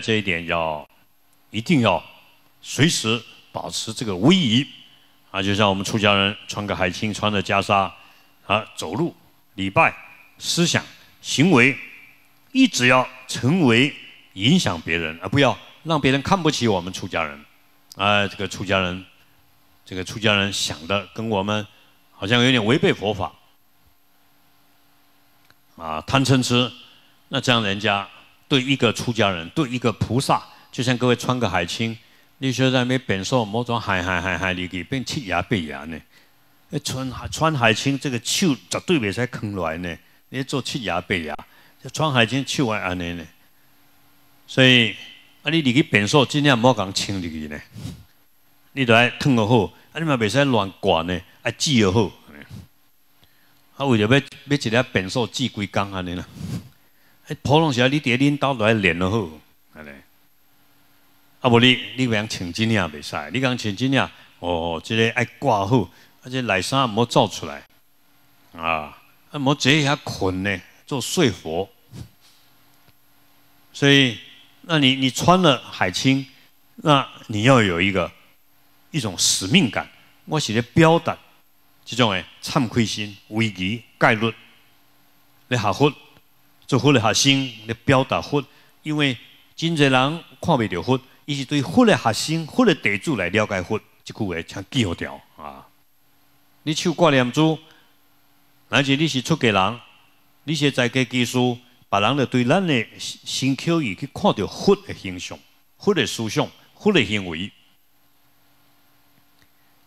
这一点要，一定要随时保持这个威仪，啊，就像我们出家人穿个海青，穿着袈裟，啊，走路、礼拜、思想、行为，一直要成为影响别人，而不要让别人看不起我们出家人。啊，这个出家人，这个出家人想的跟我们好像有点违背佛法，啊，贪嗔痴，那这样人家。对一个出家人，对一个菩萨，就像各位穿个海青，你说在那边变受某种海海海海，你给变七牙变牙呢？你穿穿海青这个手绝对袂使坑来呢，你做七牙变牙，穿海青手还安尼呢？所以啊，你入去变受尽量莫讲穿入去呢，你得烫好，啊你嘛袂使乱刮呢，啊煮又好，啊为着要要一粒变数，煮几工安尼啦。普通时啊，你恁领导来练就好，安尼。啊，无你你讲穿金也袂使，你讲穿金领，哦，即个爱挂好，即个内衫无走出来，啊，啊无坐一遐困呢，做睡佛。所以，那你你穿了海青，那你要有一个一种使命感，我是咧表达这种诶忏愧心、危机概率，你合服。做佛的学生来表达佛，因为真侪人看未到佛，伊是对佛的学生、佛的地主来了解佛。一句话，请记好掉啊！你手挂念珠，而且你是出家人，你是在家技术，别人要对咱的心口意去看到佛的形象、佛的思想、佛的行为。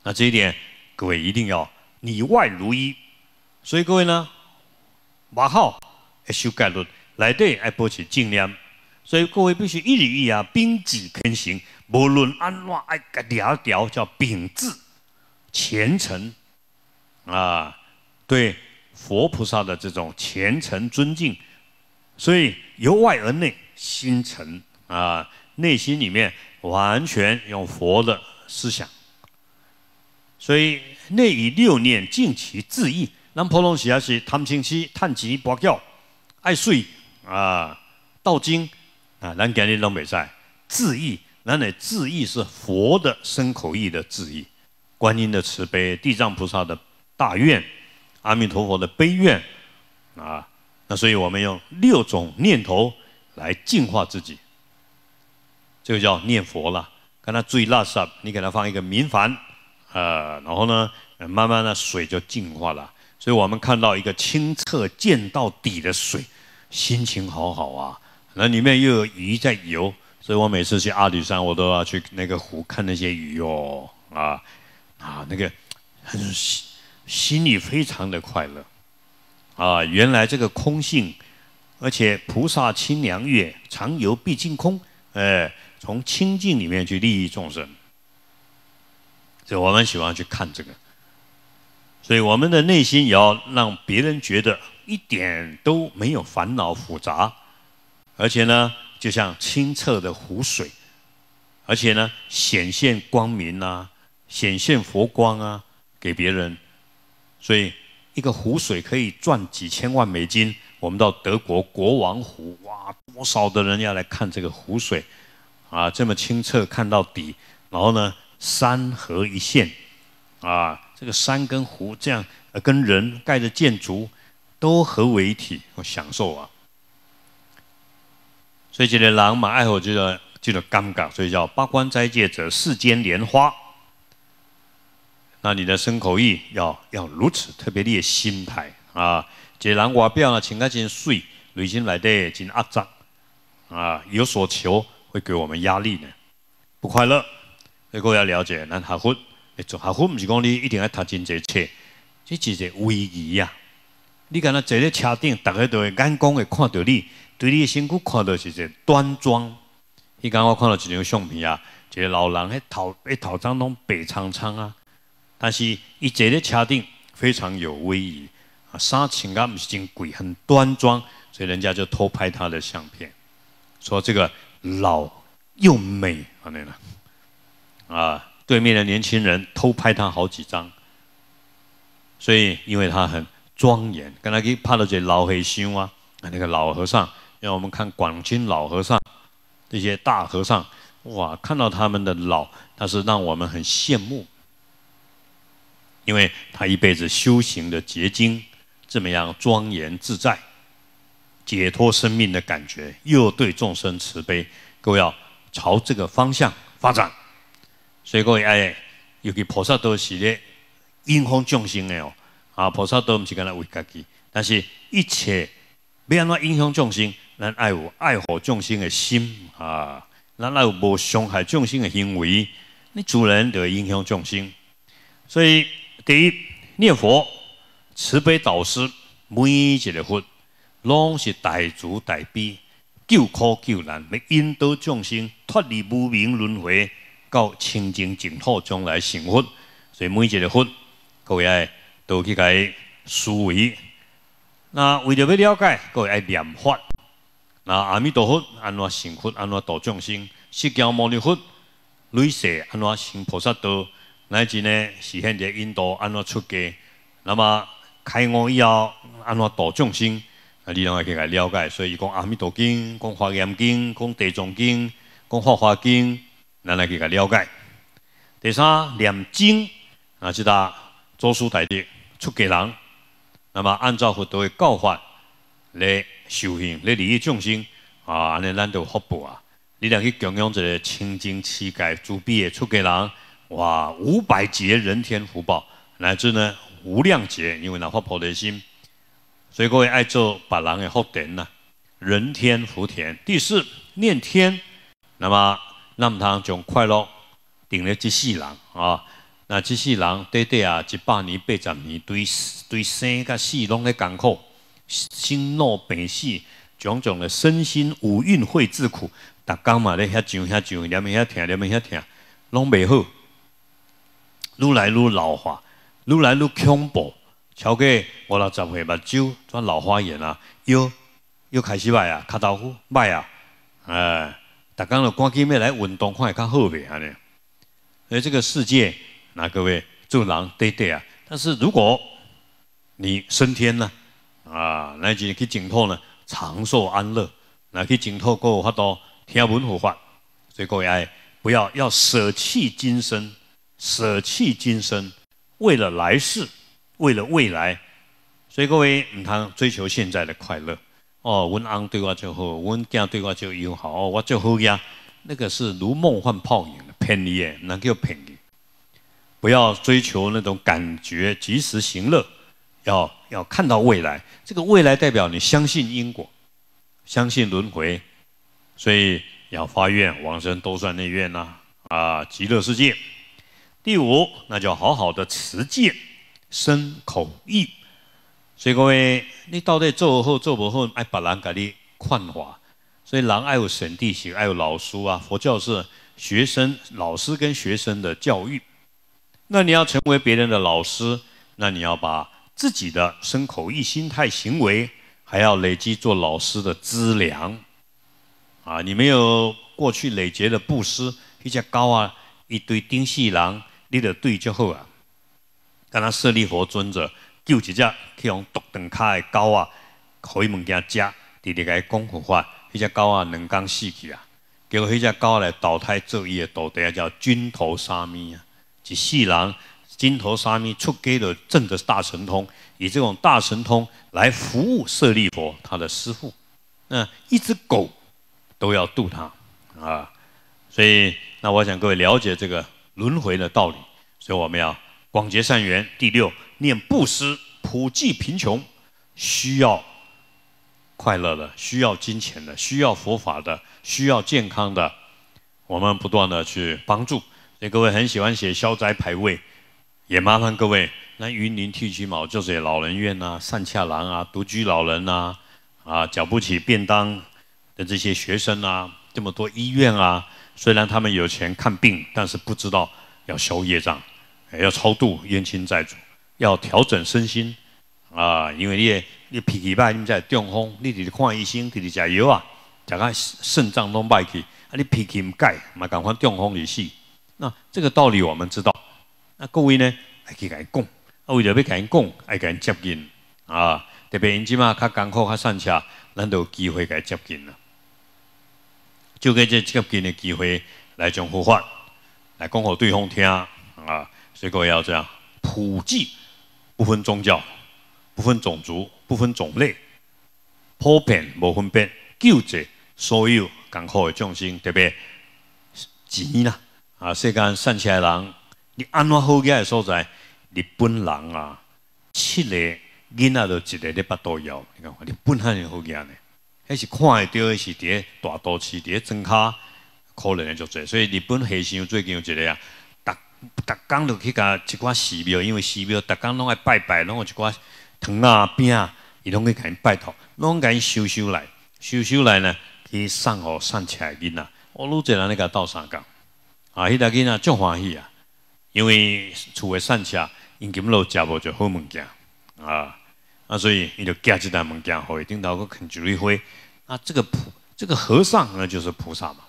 那这一点，各位一定要里外如一。所以各位呢，马号。修改录来对，哎，保持敬念，所以各位必须一礼一啊，兵止前行，无论安怎哎，格条条叫秉质虔诚啊，对佛菩萨的这种虔诚尊敬，所以由外而内心诚啊，内心里面完全用佛的思想，所以内以六念尽其自意，咱普通时也是贪嗔痴贪执不掉。爱睡啊，道经啊，难见你老没在。智意，那乃智意是佛的身口意的智意，观音的慈悲，地藏菩萨的大愿，阿弥陀佛的悲愿啊。那所以，我们用六种念头来净化自己，这个叫念佛了。跟他注意 l a 你给他放一个明矾，呃，然后呢，慢慢的水就净化了。所以我们看到一个清澈见到底的水。心情好好啊，那里面又有鱼在游，所以我每次去阿里山，我都要去那个湖看那些鱼哦，啊，啊，那个很心心里非常的快乐，啊，原来这个空性，而且菩萨清凉月常游毕竟空，哎，从清净里面去利益众生，所以我们喜欢去看这个。所以我们的内心也要让别人觉得一点都没有烦恼复杂，而且呢，就像清澈的湖水，而且呢，显现光明呐，显现佛光啊，给别人。所以一个湖水可以赚几千万美金。我们到德国国王湖，哇，多少的人要来看这个湖水啊，这么清澈，看到底，然后呢，山河一线，啊。这个山跟湖这样，呃，跟人盖的建筑都合为一体，我享受啊。所以，这个人嘛，爱好就叫，就叫尴尬，所以叫八关斋戒者世间莲花。那你的身口意要要如此，特别你的心态啊，这狼外表呢，看起来真水，内心来得真压榨啊，有所求会给我们压力呢，不快乐。各位要了解，难呵护。坐，何况不是讲你一定要读真这册，这一个威仪呀。你敢若坐咧车顶，大家都会眼光会看到你，对你的身躯看到是一个端庄。你讲我看到一张相片啊，一个老人迄头，迄头髪拢白苍苍啊，但是一坐咧车顶，非常有威仪啊，衫穿啊不是真贵，很端庄，所以人家就偷拍他的相片，说这个老又美，安尼啦啊。对面的年轻人偷拍他好几张，所以因为他很庄严，刚才去拍到这老和尚啊，那个老和尚，让我们看广清老和尚这些大和尚，哇，看到他们的老，但是让我们很羡慕，因为他一辈子修行的结晶，怎么样庄严自在，解脱生命的感觉，又对众生慈悲，各位要朝这个方向发展。所以，哎，尤其菩萨都是咧影响众生的哦。啊，菩萨都唔是干来为家己，但是一切要安怎影响众生，咱爱有爱护众生的心啊，咱来有无伤害众生的行为，你自然就影响众生。所以，第一念佛慈悲导师，每一个佛拢是大慈大悲，救苦救难，要引导众生脱离无明轮回。到清净净土中来成佛，所以每一个佛各位爱都去该思维。那为了要了解各位爱念佛，那阿弥陀佛安怎成佛，安怎度众生？释迦牟尼佛雷世安怎成菩萨道？乃至呢，实现者印度安怎出家？那么开悟以后安怎度众生？你拢要去来了解。所以伊讲阿弥陀经、讲华严经、讲地藏经、讲法华经。咱来给他了解。第三，念经啊，是他作书台的出家人，那么按照佛陀的教法来修行，来利益众生啊，安尼咱就福报啊。你让去供养这个清净世界诸比的出家人，哇，五百劫人天福报，乃至呢无量劫，因为那发菩提心，所以各位爱做别人的福田呐，人天福田。第四，念天，那么。咱毋通从快乐定咧即世人啊！那即世人短短啊一百年八十年，对对生甲死拢咧艰苦，生老病死种种的身心五蕴会之苦。逐工嘛咧遐上遐上，念咪遐疼念咪遐疼，拢袂好。愈来愈老化，愈来愈恐怖。超过五六十岁，目睭做老花眼啊！又又开始歹啊，卡刀虎歹啊！哎。大家刚关节面来运动，看会较好些呢。而这个世界，那各位做人对对啊。但是如果你升天呢，啊，乃至去净土呢，长寿安乐，那去净土够发到听闻佛法。所以各位，不要要舍弃今生，舍弃今生，为了来世，为了未来。所以各位，他追求现在的快乐。哦，阮昂对我就好，阮囝对我就友好，我就好呀。那个是如梦幻泡影的你宜，能够骗你？不要追求那种感觉，及时行乐，要要看到未来。这个未来代表你相信因果，相信轮回，所以要发愿往生，都算内愿呐。啊，极乐世界。第五，那就好好的持戒，身口意。所以各位，你到底做好做不好，爱把人给你看化。所以人爱有神弟兄，爱有老师啊。佛教是学生老师跟学生的教育。那你要成为别人的老师，那你要把自己的身口意心态行为，还要累积做老师的资粮。啊，你没有过去累积的布施，一些高啊，一堆丁细郎，立了队就后啊。跟他设立佛尊者。救一只去用独断卡的狗啊，给物件食，天天给它讲佛法。那只狗啊，两天死去结果那只狗来倒胎做伊的倒胎，叫军头沙弥啊。一世人，军头沙弥出家了，证得大神通，以这种大神通来服务舍利佛他的师父。那一只狗都要渡他啊，所以那我想各位了解这个轮回的道理，所以我们要。广结善缘。第六，念布施，普济贫穷，需要快乐的，需要金钱的，需要佛法的，需要健康的，我们不断的去帮助。所以各位很喜欢写消灾排位，也麻烦各位来云林剃须毛，就是老人院啊、善恰廊啊、独居老人啊、啊，缴不起便当的这些学生啊，这么多医院啊，虽然他们有钱看病，但是不知道要消业障。要超度冤亲债主，要调整身心啊！因为你你脾气歹，你在中风，你天看医生，天天食药啊，食个肾脏都歹去，啊，你脾气唔改，嘛赶快中风而死。那这个道理我们知道。那各位呢，爱去甲伊讲，啊，为着要甲伊讲，爱甲伊接近啊。特别因即马较艰苦较上车，咱就机会甲伊接近了，就给这接近的机会来讲佛法，来讲给对方听啊。结个也要这样，普及，不分宗教，不分种族，不分种类，普遍无分别，救济所有艰苦的众生，特别钱啦，啊，世间善起来人，你安怎好的所在，日本人啊，七个囡仔都一个咧巴多枵，你看，日本汉又好惊呢，还是看得到的是伫诶大都市，伫诶，真卡可能的就做，所以日本黑尚最近有一个啊。逐工就去甲一寡寺庙，因为寺庙逐工拢爱拜拜，拢有一寡糖啊饼啊，伊拢去甲伊拜托，拢甲伊收收来，收收来呢去送互送车囡仔。我路济人咧甲斗三讲，啊，迄个囡仔真欢喜啊，因为厝诶送车因今落食无就好物件啊，啊，所以伊就寄一袋物件互伊顶头个肯一一花。啊，这个菩这个和尚那就是菩萨嘛，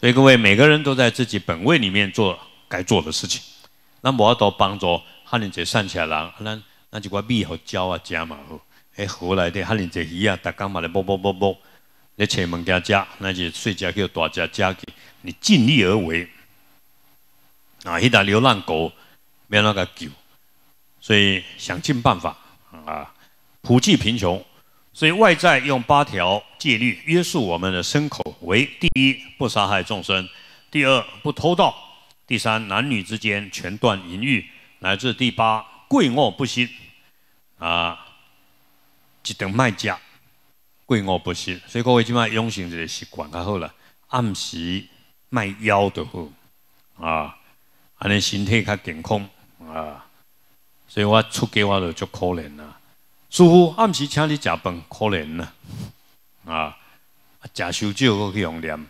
所以各位每个人都在自己本位里面做。该做的事情，那我要多帮助哈林侪善起来人，咱咱就把米和蕉啊加嘛好，诶河内的哈林侪鱼啊，大家嘛来啵啵啵啵，你切门件食，那就睡觉叫大家食去，你尽力而为啊！一打流浪狗，没那个救，所以想尽办法啊，普济贫穷，所以外在用八条戒律约束我们的牲口：，为第一，不杀害众生；，第二，不偷盗。第三，男女之间全断淫欲，乃至第八，贵恶不息，啊，一得卖家，贵恶不息。所以各位今晚养成一个习惯较好啦，按时卖腰就好，啊，安尼身体较健康啊。所以我出街我就足可怜啦，师傅按时请你食饭可怜啦，啊，食烧酒我去用念，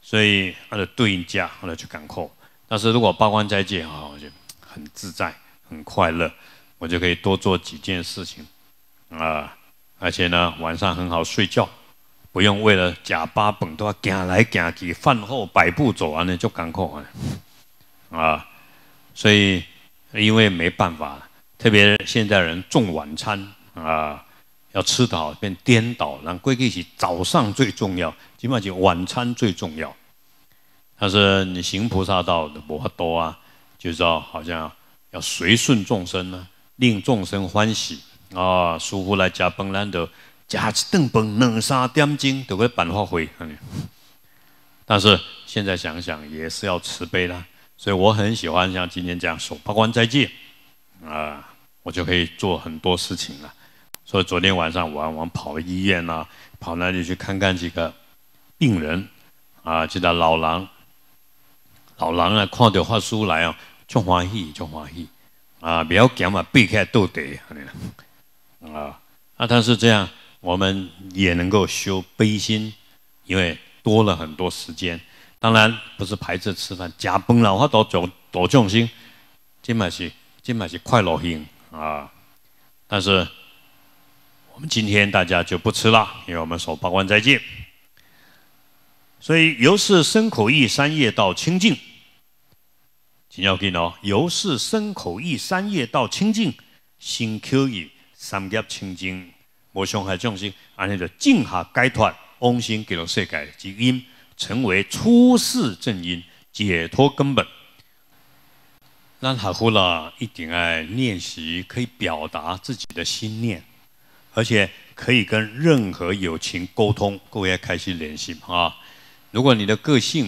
所以我就对应食，我就就艰苦。但是如果八关斋戒哈，我就很自在，很快乐，我就可以多做几件事情，啊，而且呢，晚上很好睡觉，不用为了假八本多赶来赶去，饭后百步走完了就赶快完，啊，所以因为没办法，特别现在人重晚餐啊，要吃得好变颠倒，那归根是早上最重要，起码是晚餐最重要。但是你行菩萨道的摩多啊，就是道好像要随顺众生呢，令众生欢喜啊，舒服来加崩兰德，加一顿崩两三点钟都会办法会。但是现在想想也是要慈悲啦，所以我很喜欢像今天这样手把关再戒啊，我就可以做很多事情了。所以昨天晚上往往跑医院呐，跑那里去看看几个病人啊，记得老狼。老人啊，看到法书来啊，就欢喜，就欢喜啊！不要讲嘛，避开斗地，啊，啊，但是这样我们也能够修悲心，因为多了很多时间。当然不是排斥吃饭，加崩了，我多重多重心，今晚是今晚是快乐型啊。但是我们今天大家就不吃了，因为我们说八关再见。所以由是生口意三业到清净，请要记意哦。由是生口意三业到清净，心口意三业清净，无想害众生，安尼就静下解脱，安心进入世界之因，成为出世正因，解脱根本。那好啦，一点爱练习可以表达自己的心念，而且可以跟任何友情沟通，各位要开心联系啊。如果你的个性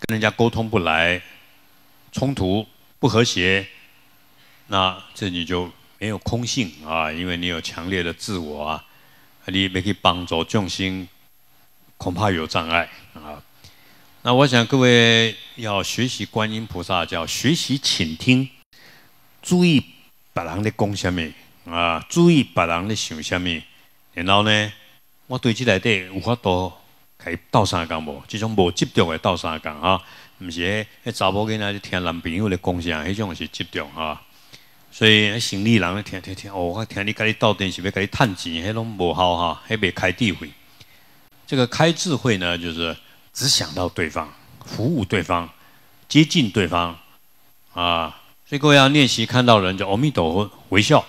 跟人家沟通不来，冲突不和谐，那这你就没有空性啊，因为你有强烈的自我啊，你没去帮助众生，恐怕有障碍啊。那我想各位要学习观音菩萨，叫学习倾听，注意别人的讲什么啊，注意别人的想什么，然后呢，我对这来的无法多。开斗三共无，这种无执着的斗三共哈，唔是迄迄查某囡仔去听男朋友咧讲啥，迄种是执着哈。所以生理人咧听听听，哦，听你今你斗阵是欲跟你趁钱，迄拢无效哈，迄袂开智慧。这个开智慧呢，就是只想到对方，服务对方，接近对方啊。所以各位要练习看到人就阿弥陀佛微笑，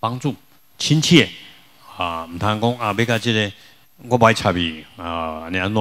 帮助，亲切啊，唔通讲啊，要甲即个。我买茶米啊，安怎？